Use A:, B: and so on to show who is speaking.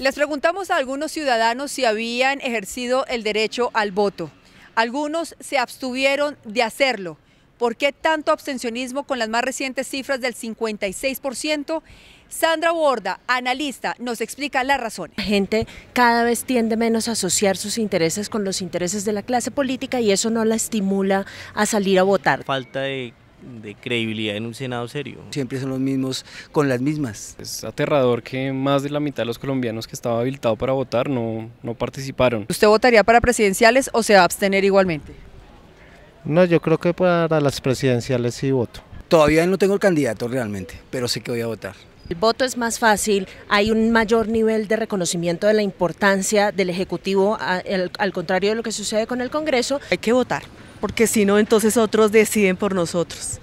A: Les preguntamos a algunos ciudadanos si habían ejercido el derecho al voto. Algunos se abstuvieron de hacerlo. ¿Por qué tanto abstencionismo con las más recientes cifras del 56%? Sandra Borda, analista, nos explica la razón. La gente
B: cada vez tiende menos a asociar sus intereses con los intereses de la clase política y eso no la estimula a salir a votar.
C: Falta de de credibilidad en un Senado serio. Siempre son los mismos con las mismas. Es aterrador que más de la mitad de los colombianos que estaba habilitado
D: para votar no, no participaron.
A: ¿Usted votaría para presidenciales o se va a abstener igualmente?
D: No, yo creo que para las presidenciales sí voto. Todavía no tengo el candidato realmente, pero sé que voy a votar.
B: El voto es más fácil, hay un mayor nivel de reconocimiento de la importancia del Ejecutivo, al contrario de lo que sucede con el Congreso. Hay que votar porque si no, entonces otros deciden por nosotros.